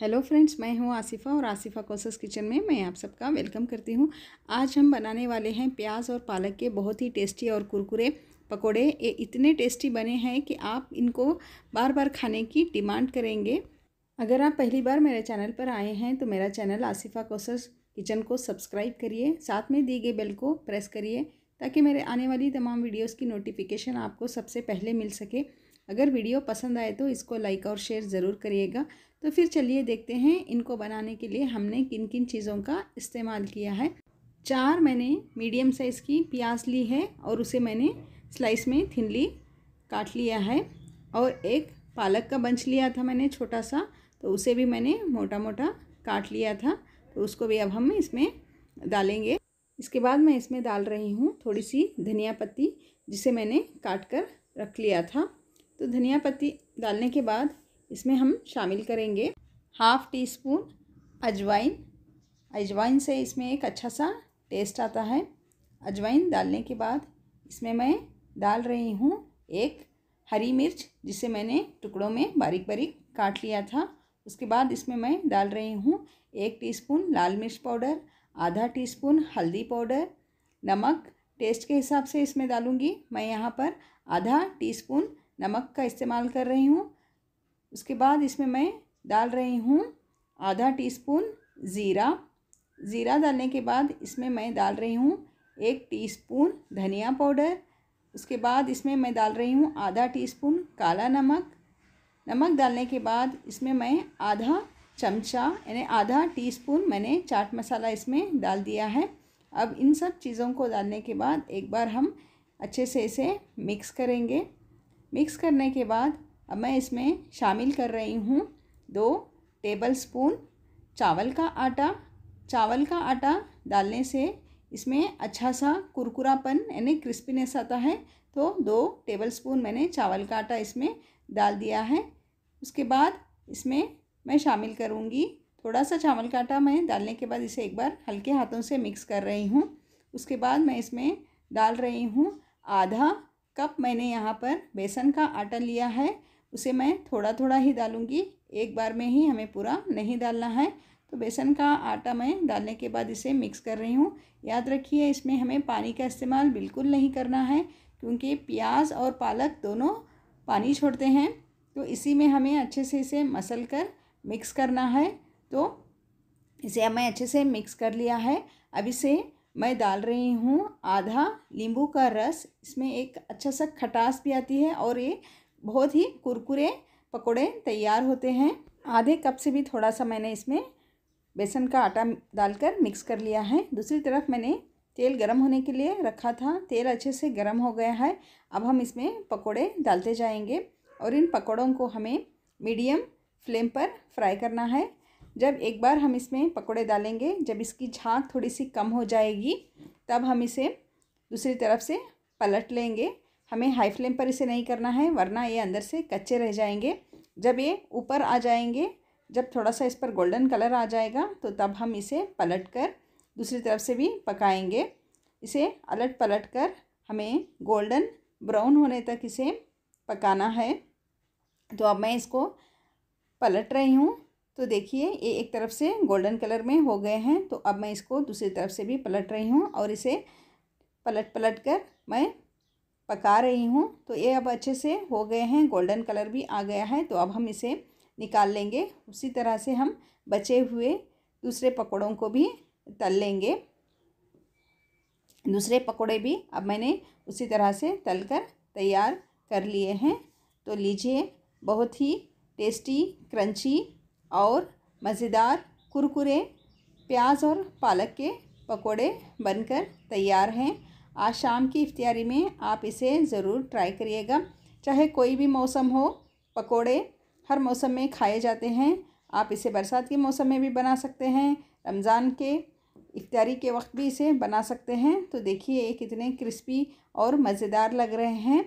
hello friends मैं हूं आसिफ़ा और आसिफ़ा कोसस किचन में मैं आप सबका वेलकम करती हूं आज हम बनाने वाले हैं प्याज और पालक के बहुत ही टेस्टी और कुरकुरे पकोड़े ये इतने टेस्टी बने हैं कि आप इनको बार बार खाने की डिमांड करेंगे अगर आप पहली बार मेरे चैनल पर आए हैं तो मेरा चैनल आसिफ़ा कोसस किचन को सब्सक्राइब करिए साथ में दिए गए बेल को प्रेस करिए ताकि मेरे आने वाली तमाम वीडियोज़ की नोटिफिकेशन आपको सबसे पहले मिल सके अगर वीडियो पसंद आए तो इसको लाइक और शेयर ज़रूर करिएगा तो फिर चलिए देखते हैं इनको बनाने के लिए हमने किन किन चीज़ों का इस्तेमाल किया है चार मैंने मीडियम साइज़ की प्याज ली है और उसे मैंने स्लाइस में थिनली काट लिया है और एक पालक का बंच लिया था मैंने छोटा सा तो उसे भी मैंने मोटा मोटा काट लिया था तो उसको भी अब हम इसमें डालेंगे इसके बाद मैं इसमें डाल रही हूँ थोड़ी सी धनिया पत्ती जिसे मैंने काट कर रख लिया था तो धनिया पत्ती डालने के बाद इसमें हम शामिल करेंगे हाफ़ टी स्पून अजवाइन अजवाइन से इसमें एक अच्छा सा टेस्ट आता है अजवाइन डालने के बाद इसमें मैं डाल रही हूँ एक हरी मिर्च जिसे मैंने टुकड़ों में बारीक बारीक काट लिया था उसके बाद इसमें मैं डाल रही हूँ एक टीस्पून लाल मिर्च पाउडर आधा टीस्पून हल्दी पाउडर नमक टेस्ट के हिसाब से इसमें डालूँगी मैं यहाँ पर आधा टीस्पून नमक का इस्तेमाल कर रही हूँ उसके बाद इसमें मैं डाल रही हूँ आधा टीस्पून ज़ीरा ज़ीरा डालने के बाद इसमें मैं डाल रही हूँ एक टीस्पून धनिया पाउडर उसके बाद इसमें मैं डाल रही हूँ आधा टीस्पून काला नमक नमक डालने के बाद इसमें मैं आधा चमचा यानी आधा टीस्पून मैंने चाट मसाला इसमें डाल दिया है अब इन सब चीज़ों को डालने के बाद एक बार हम अच्छे से इसे मिक्स करेंगे मिक्स करने के बाद अब मैं इसमें शामिल कर रही हूँ दो टेबल स्पून चावल का आटा चावल का आटा डालने से इसमें अच्छा सा कुरकुरापन यानी क्रिस्पीनेस आता है तो दो टेबल स्पून मैंने चावल का आटा इसमें डाल दिया है उसके बाद इसमें मैं शामिल करूँगी थोड़ा सा चावल का आटा मैं डालने के बाद इसे एक बार हल्के हाथों से मिक्स कर रही हूँ उसके बाद मैं इसमें डाल रही हूँ आधा कप मैंने यहाँ पर बेसन का आटा लिया है उसे मैं थोड़ा थोड़ा ही डालूँगी एक बार में ही हमें पूरा नहीं डालना है तो बेसन का आटा मैं डालने के बाद इसे मिक्स कर रही हूँ याद रखिए इसमें हमें पानी का इस्तेमाल बिल्कुल नहीं करना है क्योंकि प्याज और पालक दोनों पानी छोड़ते हैं तो इसी में हमें अच्छे से इसे मसल कर मिक्स करना है तो इसे हमें अच्छे से मिक्स कर लिया है अब इसे मैं डाल रही हूँ आधा नींबू का रस इसमें एक अच्छा सा खटास भी आती है और ये बहुत ही कुरकुरे पकोड़े तैयार होते हैं आधे कप से भी थोड़ा सा मैंने इसमें बेसन का आटा डालकर मिक्स कर लिया है दूसरी तरफ मैंने तेल गरम होने के लिए रखा था तेल अच्छे से गरम हो गया है अब हम इसमें पकोड़े डालते जाएंगे और इन पकोड़ों को हमें मीडियम फ्लेम पर फ्राई करना है जब एक बार हम इसमें पकोड़े डालेंगे जब इसकी झाँक थोड़ी सी कम हो जाएगी तब हम इसे दूसरी तरफ से पलट लेंगे हमें हाई फ्लेम पर इसे नहीं करना है वरना ये अंदर से कच्चे रह जाएंगे जब ये ऊपर आ जाएंगे जब थोड़ा सा इस पर गोल्डन कलर आ जाएगा तो तब हम इसे पलट कर दूसरी तरफ से भी पकाएंगे इसे अलट पलट कर हमें गोल्डन ब्राउन होने तक इसे पकाना है तो अब मैं इसको पलट रही हूँ तो देखिए ये एक तरफ से गोल्डन कलर में हो गए हैं तो अब मैं इसको दूसरी तरफ से भी पलट रही हूँ और इसे पलट पलट कर मैं पका रही हूँ तो ये अब अच्छे से हो गए हैं गोल्डन कलर भी आ गया है तो अब हम इसे निकाल लेंगे उसी तरह से हम बचे हुए दूसरे पकौड़ों को भी तल लेंगे दूसरे पकौड़े भी अब मैंने उसी तरह से तल कर तैयार कर लिए हैं तो लीजिए बहुत ही टेस्टी क्रंची और मज़ेदार कुरकुरे प्याज और पालक के पकोड़े बनकर तैयार हैं आज शाम की इफ्तियारी में आप इसे ज़रूर ट्राई करिएगा चाहे कोई भी मौसम हो पकोड़े हर मौसम में खाए जाते हैं आप इसे बरसात के मौसम में भी बना सकते हैं रमज़ान के इफ्तारी के वक्त भी इसे बना सकते हैं तो देखिए ये कितने क्रिस्पी और मज़ेदार लग रहे हैं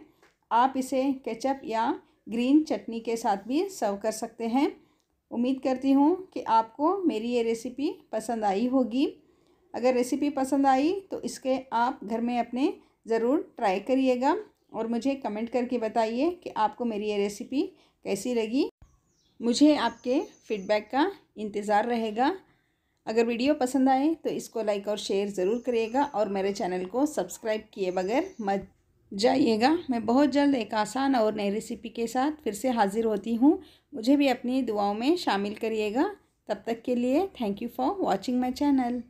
आप इसे केचप या ग्रीन चटनी के साथ भी सर्व कर सकते हैं उम्मीद करती हूँ कि आपको मेरी ये रेसिपी पसंद आई होगी अगर रेसिपी पसंद आई तो इसके आप घर में अपने ज़रूर ट्राई करिएगा और मुझे कमेंट करके बताइए कि आपको मेरी ये रेसिपी कैसी लगी मुझे आपके फीडबैक का इंतज़ार रहेगा अगर वीडियो पसंद आए तो इसको लाइक और शेयर ज़रूर करिएगा और मेरे चैनल को सब्सक्राइब किए बगैर मत जाइएगा मैं बहुत जल्द एक आसान और नई रेसिपी के साथ फिर से हाज़िर होती हूँ मुझे भी अपनी दुआओं में शामिल करिएगा तब तक के लिए thank you for watching my channel